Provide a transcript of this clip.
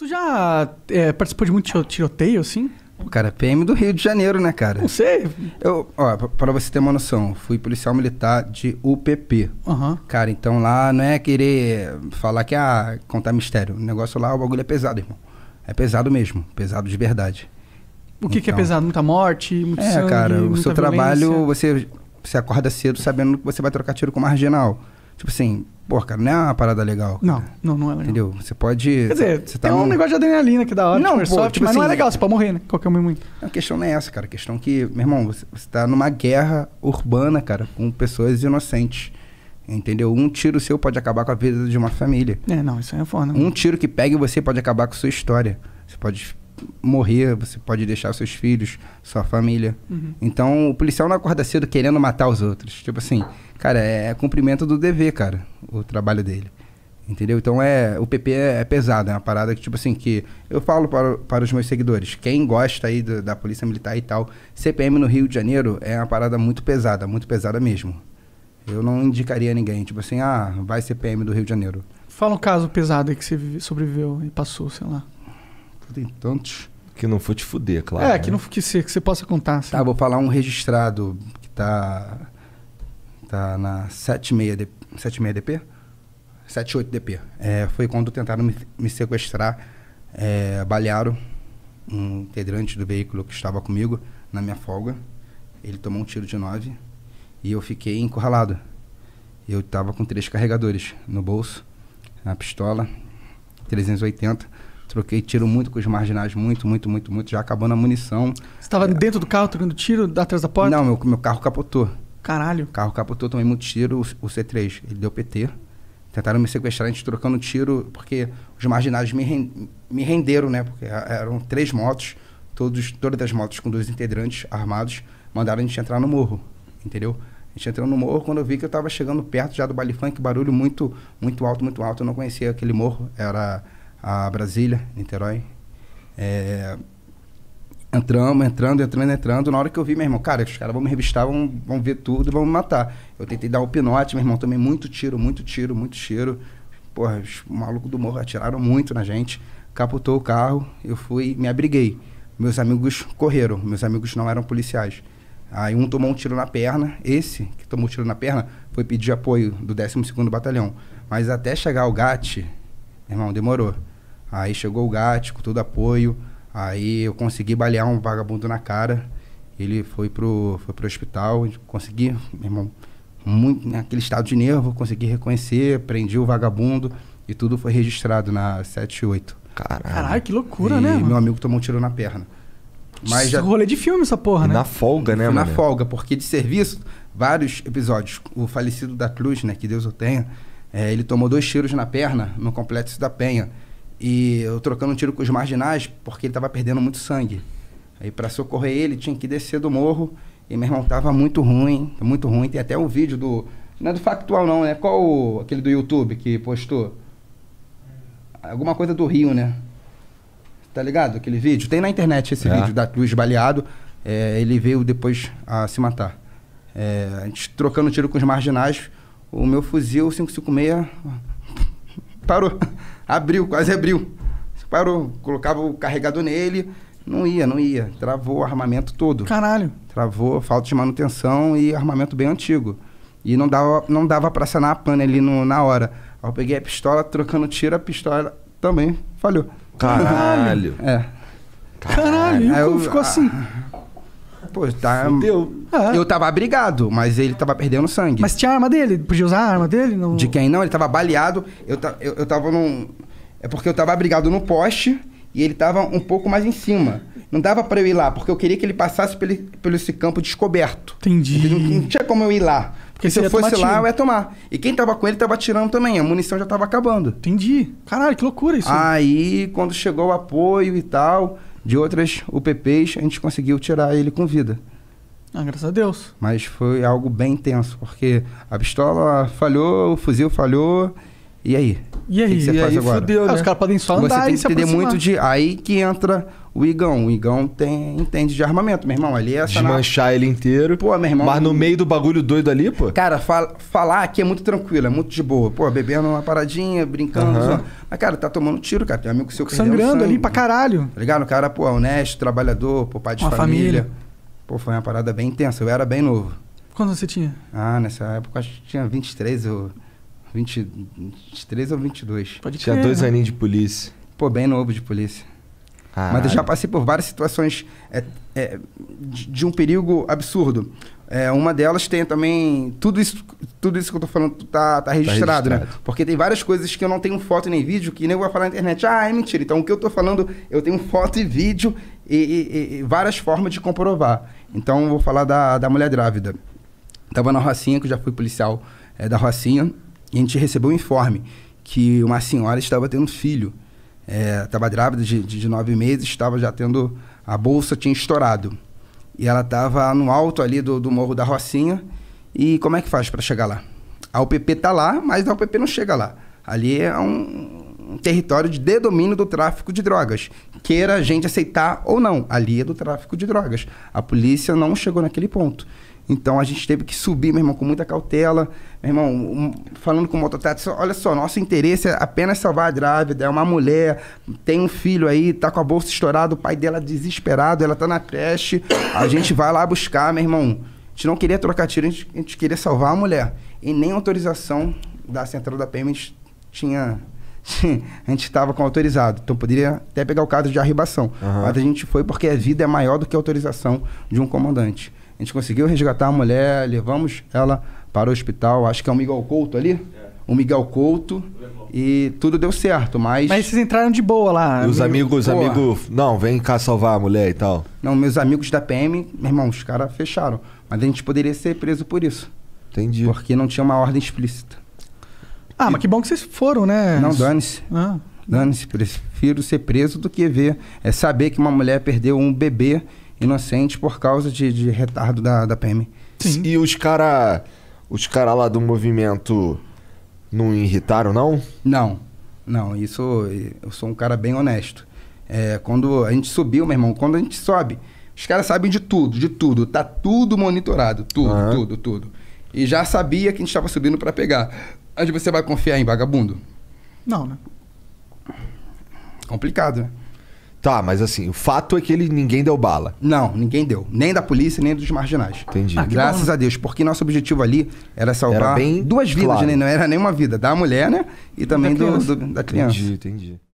Tu já é, participou de muito tiroteio, assim? Pô, cara, PM do Rio de Janeiro, né, cara? Não sei. Eu, ó, pra você ter uma noção, fui policial militar de UPP. Uhum. Cara, então lá não é querer falar que é ah, contar mistério. O negócio lá, o bagulho é pesado, irmão. É pesado mesmo, pesado de verdade. O que, então, que é então pesado? Muita morte, muito É, sangue, cara, o seu violência. trabalho, você, você acorda cedo sabendo que você vai trocar tiro com marginal. Tipo assim, pô, cara, não é uma parada legal. Cara. Não, não, não é legal. Entendeu? Você pode. Quer dizer, você tá tem um negócio de adrenalina que é dá, hora, não, é pô, soft, tipo mas assim, não é assim, legal, você pode morrer, né? Qualquer um é muito. A questão não é essa, cara. A questão é que, meu irmão, você, você tá numa guerra urbana, cara, com pessoas inocentes. Entendeu? Um tiro seu pode acabar com a vida de uma família. É, não, isso é foda. Né? Um tiro que pegue você pode acabar com sua história. Você pode morrer, você pode deixar seus filhos, sua família. Uhum. Então, o policial não acorda cedo querendo matar os outros. Tipo assim, cara, é, é cumprimento do dever, cara, o trabalho dele. Entendeu? Então é. O PP é, é pesado, é uma parada que, tipo assim, que eu falo para, para os meus seguidores, quem gosta aí do, da Polícia Militar e tal, CPM no Rio de Janeiro é uma parada muito pesada, muito pesada mesmo. Eu não indicaria ninguém, tipo assim, ah, vai CPM do Rio de Janeiro. Fala um caso pesado aí que você sobreviveu e passou, sei lá. Tem tantos. Que não foi te fuder, claro. É, né? que não que você, que você possa contar. Assim. Tá, vou falar um registrado que tá Tá na 76 DP? 78 DP. É, foi quando tentaram me, me sequestrar, é, balearam um integrante do veículo que estava comigo na minha folga. Ele tomou um tiro de 9 e eu fiquei encurralado. Eu estava com três carregadores no bolso, na pistola, 380. Troquei tiro muito com os marginais, muito, muito, muito, muito, já acabando a munição. Você estava é... dentro do carro trocando tiro atrás da porta? Não, meu, meu carro capotou. Caralho, o carro capotou, tomei muito tiro, o C3, ele deu PT. Tentaram me sequestrar, a gente trocando tiro, porque os marginais me, me renderam, né? Porque eram três motos, todos, todas as motos com dois integrantes armados, mandaram a gente entrar no morro, entendeu? A gente entrou no morro, quando eu vi que eu estava chegando perto já do baile que barulho muito, muito alto, muito alto, eu não conhecia aquele morro, era a Brasília, Niterói. É, Entramos, entrando, entrando, entrando. Na hora que eu vi, meu irmão, cara, os caras vão me revistar, vão, vão ver tudo, vão me matar. Eu tentei dar o pinote, meu irmão, também muito tiro, muito tiro, muito tiro. Porra, os malucos do morro atiraram muito na gente. Capotou o carro, eu fui, me abriguei. Meus amigos correram, meus amigos não eram policiais. Aí um tomou um tiro na perna, esse que tomou um tiro na perna foi pedir apoio do 12 Batalhão. Mas até chegar o GAT, meu irmão, demorou. Aí chegou o GAT com todo apoio, Aí eu consegui balear um vagabundo na cara. Ele foi pro, foi pro hospital, consegui, meu irmão, muito, naquele né, estado de nervo, consegui reconhecer, prendi o vagabundo e tudo foi registrado na 78. Caralho, Caralho que loucura, e né? E Meu amigo tomou um tiro na perna. Mas Isso já... Rolê de filme essa porra, né? Na folga, né, mano? Na folga, porque de serviço, vários episódios. O falecido da Cruz, né? Que Deus o tenha, é, ele tomou dois tiros na perna no complexo da Penha. E eu trocando um tiro com os marginais, porque ele estava perdendo muito sangue. Aí para socorrer ele, tinha que descer do morro. E meu irmão tava muito ruim, muito ruim. Tem até um vídeo do. Não é do factual, não, né? Qual o, aquele do YouTube que postou? Alguma coisa do Rio, né? Tá ligado? Aquele vídeo. Tem na internet esse é. vídeo da Luiz Baleado. É, ele veio depois a se matar. É, a gente trocando tiro com os marginais, o meu fuzil 556 parou. Abriu, quase abriu. Parou, colocava o carregador nele, não ia, não ia. Travou o armamento todo. Caralho. Travou, falta de manutenção e armamento bem antigo. E não dava, não dava pra acionar a pane ali no, na hora. Aí eu peguei a pistola, trocando tiro, a pistola também falhou. Caralho. é. Caralho, Aí eu, ficou assim. Ah, pô, tá. Fudeu. Ah. Eu tava abrigado, mas ele tava perdendo sangue. Mas tinha a arma dele? Podia usar a arma dele? Não... De quem não? Ele tava baleado. Eu, eu, eu tava num. É porque eu tava abrigado no poste e ele tava um pouco mais em cima. Não dava para eu ir lá, porque eu queria que ele passasse pelo, pelo esse campo descoberto. Entendi. Não, não, tinha como eu ir lá. Porque, se eu fosse lá, tiro. eu ia tomar. E quem tava com ele tava atirando também. A munição já tava acabando. Entendi. Caralho, que loucura isso. Aí, quando chegou o apoio e tal, de outras UPPs, a gente conseguiu tirar ele com vida. Ah, graças a Deus. Mas foi algo bem intenso, porque a pistola falhou, o fuzil falhou e aí? E aí? Que que e aí fudeu, né? ah, os né? caras podem só andar Você tem que entender muito de... Aí que entra o Igão. O Igão tem, entende de armamento, meu irmão. Ali é essa Desmanchar na... ele inteiro. Pô, meu irmão... Mas no meio do bagulho doido ali, pô? Cara, fal... falar aqui é muito tranquilo, é muito de boa. Pô, bebendo uma paradinha, brincando. Uhum. Mas, cara, tá tomando tiro, cara. Tem amigo seu que Sangrando ali pra caralho. Tá ligado? O cara, pô, honesto, trabalhador, pô, pai de uma família. família. Pô, foi uma parada bem intensa. Eu era bem novo. Quando você tinha? Ah, nessa época acho que tinha 23, eu... 23 ou 22. Pode Tinha crer, dois né? aninhos de polícia. Pô, bem novo de polícia. Mas eu já passei por várias situações é, é, de, de, um perigo absurdo. É, uma delas tem também. Tudo isso, tudo isso que eu tô falando tá, tá, registrado, né? tá registrado, né? Porque tem várias coisas que eu não tenho foto nem vídeo que nem eu vou falar na internet. Ah, é mentira. Então o que eu tô falando, eu tenho foto e vídeo e, e, e várias formas de comprovar. Então eu vou falar da, da mulher grávida. Tava na Rocinha, que eu já fui policial é, da Rocinha. E a gente recebeu um informe que uma senhora estava tendo filho. Estava é, grávida de, de, de, nove meses, estava já tendo. A bolsa tinha estourado. E ela estava no alto ali do, do Morro da Rocinha. E como é que faz para chegar lá? A UPP está lá, mas a UPP não chega lá. Ali é um, um território de domínio do tráfico de drogas. Queira a gente aceitar ou não, ali é do tráfico de drogas. A polícia não chegou naquele ponto. Então a gente teve que subir, meu irmão, com muita cautela. Meu irmão, um, falando com o mototáxi, olha só, nosso interesse é apenas salvar a grávida, é uma mulher, tem um filho aí, tá com a bolsa estourada, o pai dela é desesperado, ela tá na creche, a gente vai lá buscar, meu irmão. A gente não queria trocar tiro, a gente, a gente queria salvar a mulher. E nem autorização da central da PM a gente tinha a gente estava com autorizado. Então poderia até pegar o caso de arribação. Uhum. Mas a gente foi porque a vida é maior do que a autorização de um comandante. A gente conseguiu resgatar a mulher, levamos ela para o hospital, acho que é o Miguel Couto ali. É. O Miguel Couto. E tudo deu certo, mas. Mas vocês entraram de boa lá. E os amigos, Pô. amigos. Não, vem cá salvar a mulher e tal. Não, meus amigos da PM, meu irmão, os caras fecharam. Mas a gente poderia ser preso por isso. Entendi. Porque não tinha uma ordem explícita. Ah, e... mas que bom que vocês foram, né? Não, dane-se. Ah. Dane-se, prefiro ser preso do que ver. É saber que uma mulher perdeu um bebê inocente por causa de, de retardo da, da PM. Sim. E os cara, os cara lá do movimento não irritaram, não? Não, não. Isso, eu sou um cara bem honesto. É, quando a gente subiu, meu irmão, quando a gente sobe, os caras sabem de tudo, de tudo. Tá tudo monitorado, tudo, uhum. tudo, tudo. E já sabia que a gente estava subindo para pegar. Onde você vai confiar em vagabundo? Não, né? Complicado, né? Tá, mas assim, o fato é que ele ninguém deu bala. Não, ninguém deu. Nem da polícia, nem dos marginais. Entendi. Ah, Graças bom. a Deus, porque nosso objetivo ali era salvar era duas vidas, claro. né? Não era nenhuma vida, da mulher, né? E também da do, do, da criança. Entendi, entendi.